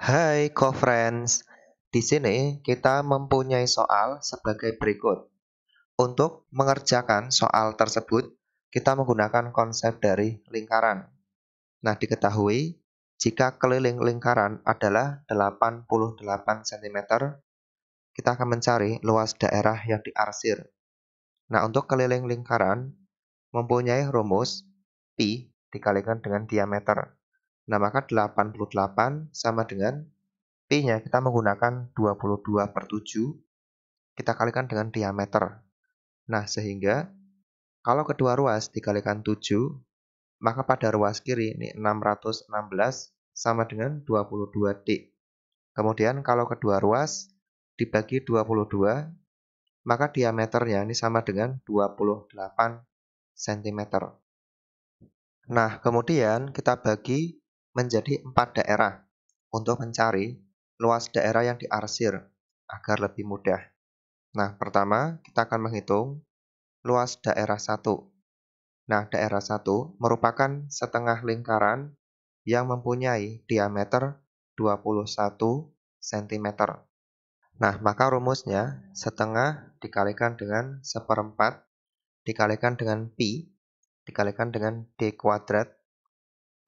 Hai co-friends, di sini kita mempunyai soal sebagai berikut. Untuk mengerjakan soal tersebut, kita menggunakan konsep dari lingkaran. Nah, diketahui jika keliling lingkaran adalah 88 cm, kita akan mencari luas daerah yang diarsir. Nah, untuk keliling lingkaran mempunyai rumus pi dikalikan dengan diameter. Nah, maka 88 sama dengan P-nya kita menggunakan 22 per 7, kita kalikan dengan diameter. Nah, sehingga kalau kedua ruas dikalikan 7, maka pada ruas kiri ini 616 sama dengan 22D. Kemudian kalau kedua ruas dibagi 22, maka diameternya ini sama dengan 28 cm. Nah, kemudian kita bagi menjadi empat daerah untuk mencari luas daerah yang diarsir agar lebih mudah. Nah, pertama kita akan menghitung luas daerah 1. Nah, daerah 1 merupakan setengah lingkaran yang mempunyai diameter 21 cm. Nah, maka rumusnya setengah dikalikan dengan seperempat dikalikan dengan pi dikalikan dengan d kuadrat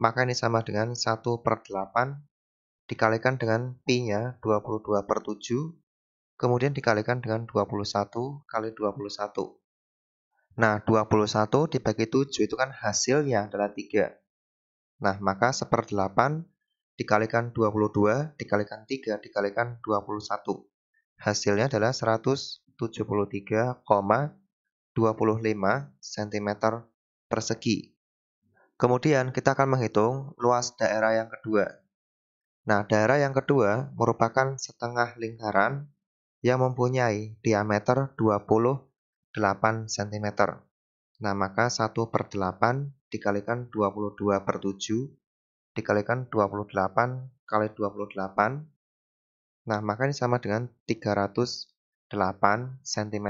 maka ini sama dengan 1 per 8 dikalikan dengan pi-nya 22 per 7, kemudian dikalikan dengan 21 kali 21. Nah, 21 dibagi 7 itu kan hasilnya adalah 3. Nah, maka 1 per 8 dikalikan 22, dikalikan 3, dikalikan 21. Hasilnya adalah 173,25 cm persegi. Kemudian kita akan menghitung luas daerah yang kedua. Nah, daerah yang kedua merupakan setengah lingkaran yang mempunyai diameter 28 cm. Nah, maka 1 per 8 dikalikan 22 per 7 dikalikan 28 kali 28. Nah, maka ini sama dengan 308 cm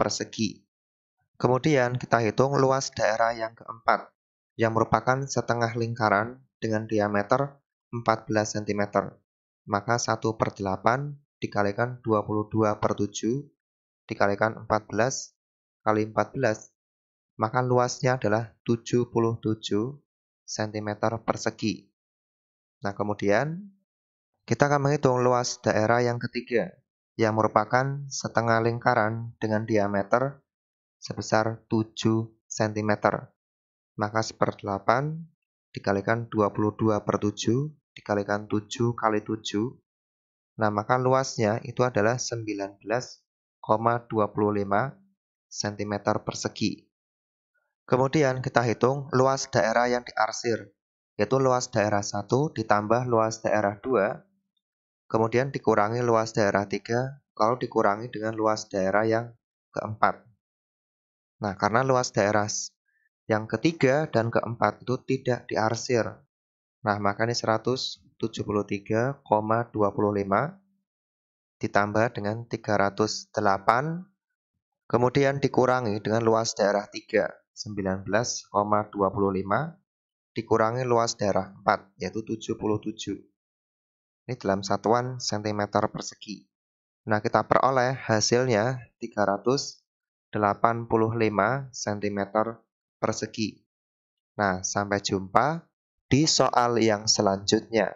persegi. Kemudian kita hitung luas daerah yang keempat yang merupakan setengah lingkaran dengan diameter 14 cm. Maka 1 per 8 dikalikan 22 per 7 dikalikan 14 kali 14 maka luasnya adalah 77 cm persegi. Nah, kemudian kita akan menghitung luas daerah yang ketiga, yang merupakan setengah lingkaran dengan diameter sebesar 7 cm. Maka per 8 dikalikan 22 per 7 dikalikan 7 kali 7. Nah, maka luasnya itu adalah 19,25 cm persegi. Kemudian kita hitung luas daerah yang diarsir, yaitu luas daerah 1 ditambah luas daerah 2, kemudian dikurangi luas daerah 3, lalu dikurangi dengan luas daerah yang keempat. Nah, karena luas daerah yang ketiga dan keempat itu tidak diarsir. Nah, makanya 173,25 ditambah dengan 308 kemudian dikurangi dengan luas daerah 3 19,25 dikurangi luas daerah 4 yaitu 77. Ini dalam satuan cm persegi. Nah, kita peroleh hasilnya 385 cm persegi. Nah, sampai jumpa di soal yang selanjutnya.